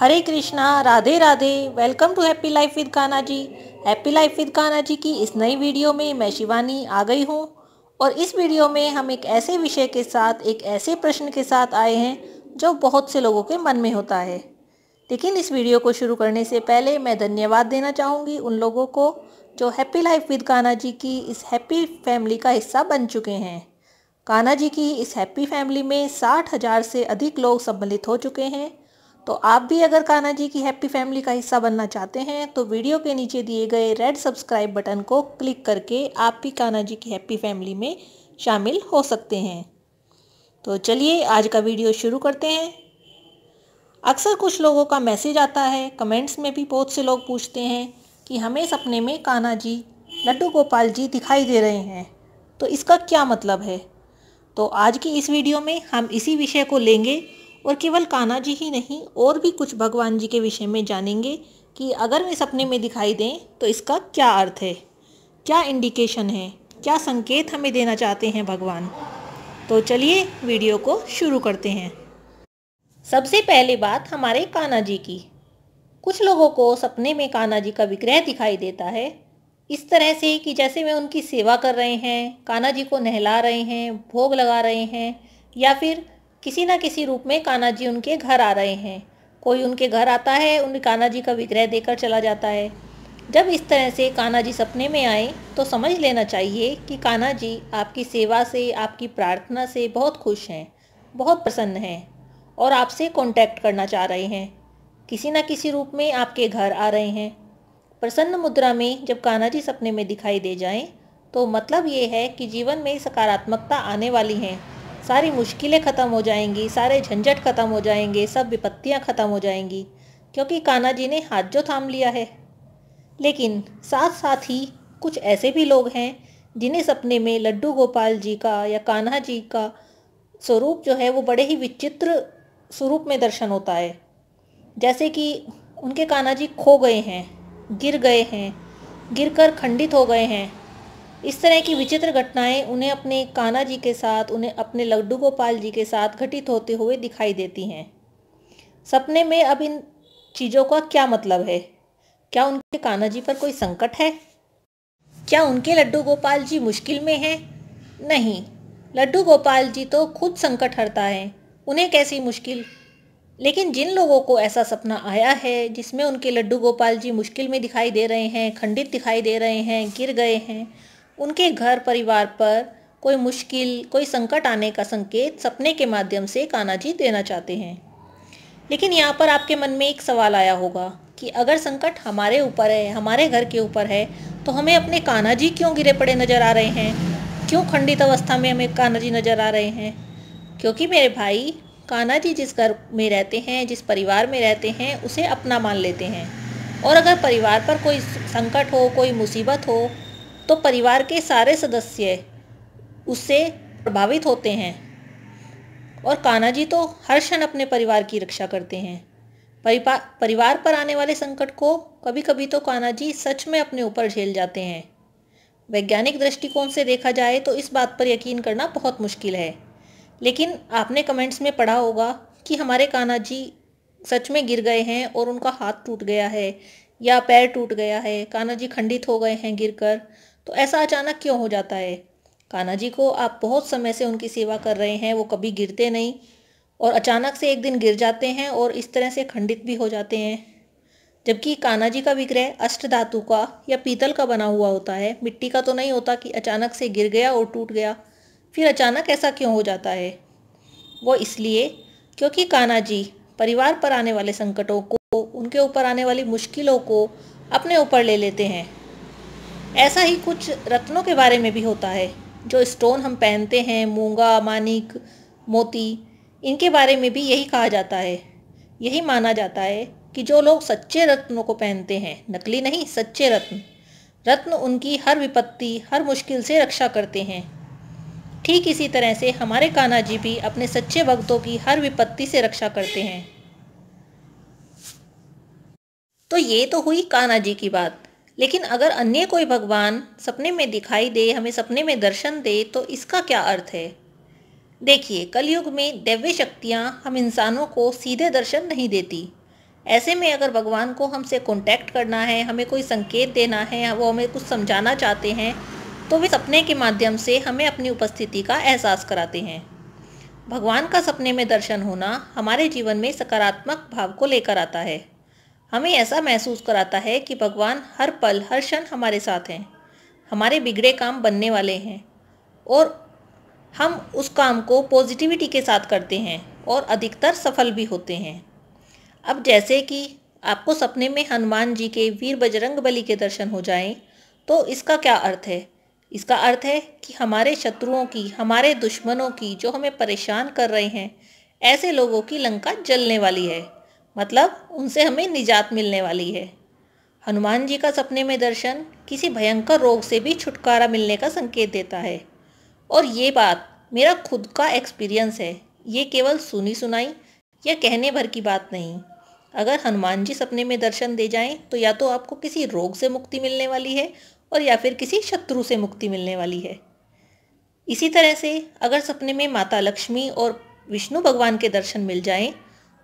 Hare Krishna Radhe Radhe welcome to happy life with Kanha ji happy life with Kanha ji की इस नई वीडियो में मैं शिवानी आ गई हूँ और इस वीडियो में हम एक ऐसे विषय के साथ एक ऐसे प्रश्न के साथ आए हैं जो बहुत से लोगों के मन में होता है लेकिन इस वीडियो को शुरू करने से पहले मैं धन्यवाद देना चाहूँगी उन लोगों को जो happy life with Kanha ji की इस हैप्पी फैमिली का हिस्सा बन चुके हैं कान्हा जी की इस हैप्पी फैमिली में साठ हज़ार से अधिक लोग सम्मिलित हो चुके हैं तो आप भी अगर कान्हा जी की हैप्पी फैमिली का हिस्सा बनना चाहते हैं तो वीडियो के नीचे दिए गए रेड सब्सक्राइब बटन को क्लिक करके आप भी कान्हा जी की हैप्पी फैमिली में शामिल हो सकते हैं तो चलिए आज का वीडियो शुरू करते हैं अक्सर कुछ लोगों का मैसेज आता है कमेंट्स में भी बहुत से लोग पूछते हैं कि हमें सपने में कान्हा जी लड्डू गोपाल जी दिखाई दे रहे हैं तो इसका क्या मतलब है तो आज की इस वीडियो में हम इसी विषय को लेंगे और केवल कान्हा जी ही नहीं और भी कुछ भगवान जी के विषय में जानेंगे कि अगर वे सपने में दिखाई दें तो इसका क्या अर्थ है क्या इंडिकेशन है क्या संकेत हमें देना चाहते हैं भगवान तो चलिए वीडियो को शुरू करते हैं सबसे पहले बात हमारे कान्हा जी की कुछ लोगों को सपने में कान्हा जी का विग्रह दिखाई देता है इस तरह से कि जैसे वे उनकी सेवा कर रहे हैं कान्हा जी को नहला रहे हैं भोग लगा रहे हैं या फिर किसी ना किसी रूप में कान्हा जी उनके घर आ रहे हैं कोई उनके घर आता है उन कान्हा जी का विग्रह देकर चला जाता है जब इस तरह से कान्हा जी सपने में आए तो समझ लेना चाहिए कि कान्हा जी आपकी सेवा से आपकी प्रार्थना से बहुत खुश हैं बहुत प्रसन्न हैं और आपसे कांटेक्ट करना चाह रहे हैं किसी ना किसी रूप में आपके घर आ रहे हैं प्रसन्न मुद्रा में जब कान्हा जी सपने में दिखाई दे जाएं तो मतलब ये है कि जीवन में सकारात्मकता आने वाली है सारी मुश्किलें ख़त्म हो जाएंगी सारे झंझट ख़त्म हो जाएंगे सब विपत्तियाँ ख़त्म हो जाएंगी क्योंकि कान्हा जी ने हाथ जो थाम लिया है लेकिन साथ साथ ही कुछ ऐसे भी लोग हैं जिन्हें सपने में लड्डू गोपाल जी का या कान्हा जी का स्वरूप जो है वो बड़े ही विचित्र स्वरूप में दर्शन होता है जैसे कि उनके कान्हा जी खो गए हैं गिर गए हैं गिरकर खंडित हो गए हैं इस तरह की विचित्र घटनाएं उन्हें अपने कान्हा जी के साथ उन्हें अपने लड्डू गोपाल जी के साथ घटित होते हुए दिखाई देती हैं सपने में अब इन चीज़ों का क्या मतलब है क्या उनके कान्हा जी पर कोई संकट है क्या उनके लड्डू गोपाल जी मुश्किल में हैं नहीं लड्डू गोपाल जी तो खुद संकट हरता है उन्हें कैसी मुश्किल लेकिन जिन लोगों को ऐसा सपना आया है जिसमें उनके लड्डू गोपाल जी मुश्किल में दिखाई दे रहे हैं खंडित दिखाई दे रहे हैं गिर गए हैं उनके घर परिवार पर कोई मुश्किल कोई संकट आने का संकेत सपने के माध्यम से काना जी देना चाहते हैं लेकिन यहाँ पर आपके मन में एक सवाल आया होगा कि अगर संकट हमारे ऊपर है हमारे घर के ऊपर है तो हमें अपने काना जी क्यों गिरे पड़े नज़र आ रहे हैं क्यों खंडित अवस्था में हमें कान्हा जी नज़र आ रहे हैं क्योंकि मेरे भाई कान्हा जी जिस घर में रहते हैं जिस परिवार में रहते हैं उसे अपना मान लेते हैं और अगर परिवार पर कोई संकट हो कोई मुसीबत हो तो परिवार के सारे सदस्य उससे प्रभावित होते हैं और कान्हा जी तो हर क्षण अपने परिवार की रक्षा करते हैं परिवार पर आने वाले संकट को कभी कभी तो कान्हा जी सच में अपने ऊपर झेल जाते हैं वैज्ञानिक दृष्टिकोण से देखा जाए तो इस बात पर यकीन करना बहुत मुश्किल है लेकिन आपने कमेंट्स में पढ़ा होगा कि हमारे कान्हा जी सच में गिर गए हैं और उनका हाथ टूट गया है या पैर टूट गया है कान्हा जी खंडित हो गए हैं गिरकर तो ऐसा अचानक क्यों हो जाता है कान्हा जी को आप बहुत समय से उनकी सेवा कर रहे हैं वो कभी गिरते नहीं और अचानक से एक दिन गिर जाते हैं और इस तरह से खंडित भी हो जाते हैं जबकि कान्हा जी का विग्रह अष्ट धातु का या पीतल का बना हुआ होता है मिट्टी का तो नहीं होता कि अचानक से गिर गया और टूट गया फिर अचानक ऐसा क्यों हो जाता है वो इसलिए क्योंकि कान्हा जी परिवार पर आने वाले संकटों को उनके ऊपर आने वाली मुश्किलों को अपने ऊपर ले लेते हैं ऐसा ही कुछ रत्नों के बारे में भी होता है जो स्टोन हम पहनते हैं मूंगा मानिक मोती इनके बारे में भी यही कहा जाता है यही माना जाता है कि जो लोग सच्चे रत्नों को पहनते हैं नकली नहीं सच्चे रत्न रत्न उनकी हर विपत्ति हर मुश्किल से रक्षा करते हैं ठीक इसी तरह से हमारे कान्हा जी भी अपने सच्चे भक्तों की हर विपत्ति से रक्षा करते हैं तो ये तो हुई कान्हा जी की बात लेकिन अगर अन्य कोई भगवान सपने में दिखाई दे हमें सपने में दर्शन दे तो इसका क्या अर्थ है देखिए कलयुग में दैव्य शक्तियाँ हम इंसानों को सीधे दर्शन नहीं देती ऐसे में अगर भगवान को हमसे कॉन्टैक्ट करना है हमें कोई संकेत देना है वो हमें कुछ समझाना चाहते हैं तो वे सपने के माध्यम से हमें अपनी उपस्थिति का एहसास कराते हैं भगवान का सपने में दर्शन होना हमारे जीवन में सकारात्मक भाव को लेकर आता है हमें ऐसा महसूस कराता है कि भगवान हर पल हर क्षण हमारे साथ हैं हमारे बिगड़े काम बनने वाले हैं और हम उस काम को पॉजिटिविटी के साथ करते हैं और अधिकतर सफल भी होते हैं अब जैसे कि आपको सपने में हनुमान जी के वीर बजरंग बली के दर्शन हो जाएं तो इसका क्या अर्थ है इसका अर्थ है कि हमारे शत्रुओं की हमारे दुश्मनों की जो हमें परेशान कर रहे हैं ऐसे लोगों की लंका जलने वाली है मतलब उनसे हमें निजात मिलने वाली है हनुमान जी का सपने में दर्शन किसी भयंकर रोग से भी छुटकारा मिलने का संकेत देता है और ये बात मेरा खुद का एक्सपीरियंस है ये केवल सुनी सुनाई या कहने भर की बात नहीं अगर हनुमान जी सपने में दर्शन दे जाएं तो या तो आपको किसी रोग से मुक्ति मिलने वाली है और या फिर किसी शत्रु से मुक्ति मिलने वाली है इसी तरह से अगर सपने में माता लक्ष्मी और विष्णु भगवान के दर्शन मिल जाएं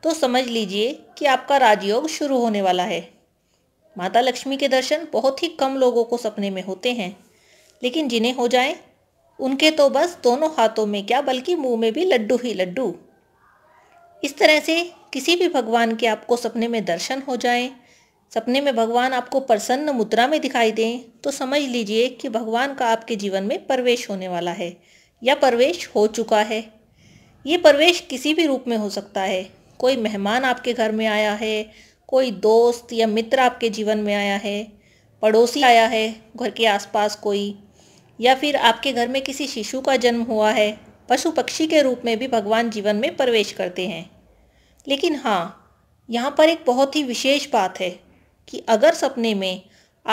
तो समझ लीजिए कि आपका राजयोग शुरू होने वाला है माता लक्ष्मी के दर्शन बहुत ही कम लोगों को सपने में होते हैं लेकिन जिन्हें हो जाए उनके तो बस दोनों हाथों में क्या बल्कि मुंह में भी लड्डू ही लड्डू इस तरह से किसी भी भगवान के आपको सपने में दर्शन हो जाए सपने में भगवान आपको प्रसन्न मुद्रा में दिखाई दें तो समझ लीजिए कि भगवान का आपके जीवन में प्रवेश होने वाला है या प्रवेश हो चुका है ये प्रवेश किसी भी रूप में हो सकता है कोई मेहमान आपके घर में आया है कोई दोस्त या मित्र आपके जीवन में आया है पड़ोसी आया है घर के आसपास कोई या फिर आपके घर में किसी शिशु का जन्म हुआ है पशु पक्षी के रूप में भी भगवान जीवन में प्रवेश करते हैं लेकिन हाँ यहाँ पर एक बहुत ही विशेष बात है कि अगर सपने में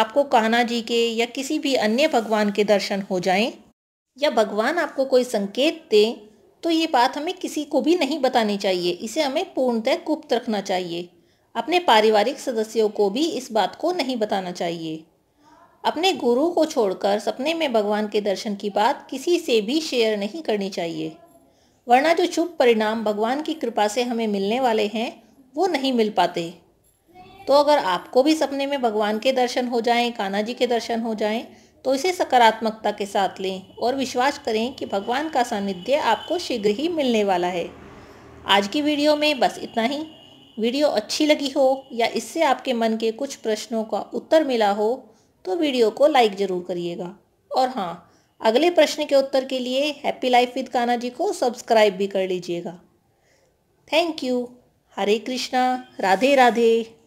आपको कान्हा जी के या किसी भी अन्य भगवान के दर्शन हो जाएं या भगवान आपको कोई संकेत दें तो ये बात हमें किसी को भी नहीं बतानी चाहिए इसे हमें पूर्णतः गुप्त रखना चाहिए अपने पारिवारिक सदस्यों को भी इस बात को नहीं बताना चाहिए अपने गुरु को छोड़कर सपने में भगवान के दर्शन की बात किसी से भी शेयर नहीं करनी चाहिए वरना जो शुभ परिणाम भगवान की कृपा से हमें मिलने वाले हैं वो नहीं मिल पाते तो अगर आपको भी सपने में भगवान के दर्शन हो जाएं कान्हा जी के दर्शन हो जाएं तो इसे सकारात्मकता के साथ लें और विश्वास करें कि भगवान का सानिध्य आपको शीघ्र ही मिलने वाला है आज की वीडियो में बस इतना ही वीडियो अच्छी लगी हो या इससे आपके मन के कुछ प्रश्नों का उत्तर मिला हो तो वीडियो को लाइक ज़रूर करिएगा और हाँ अगले प्रश्न के उत्तर के लिए हैप्पी लाइफ विद काना जी को सब्सक्राइब भी कर लीजिएगा थैंक यू हरे कृष्णा राधे राधे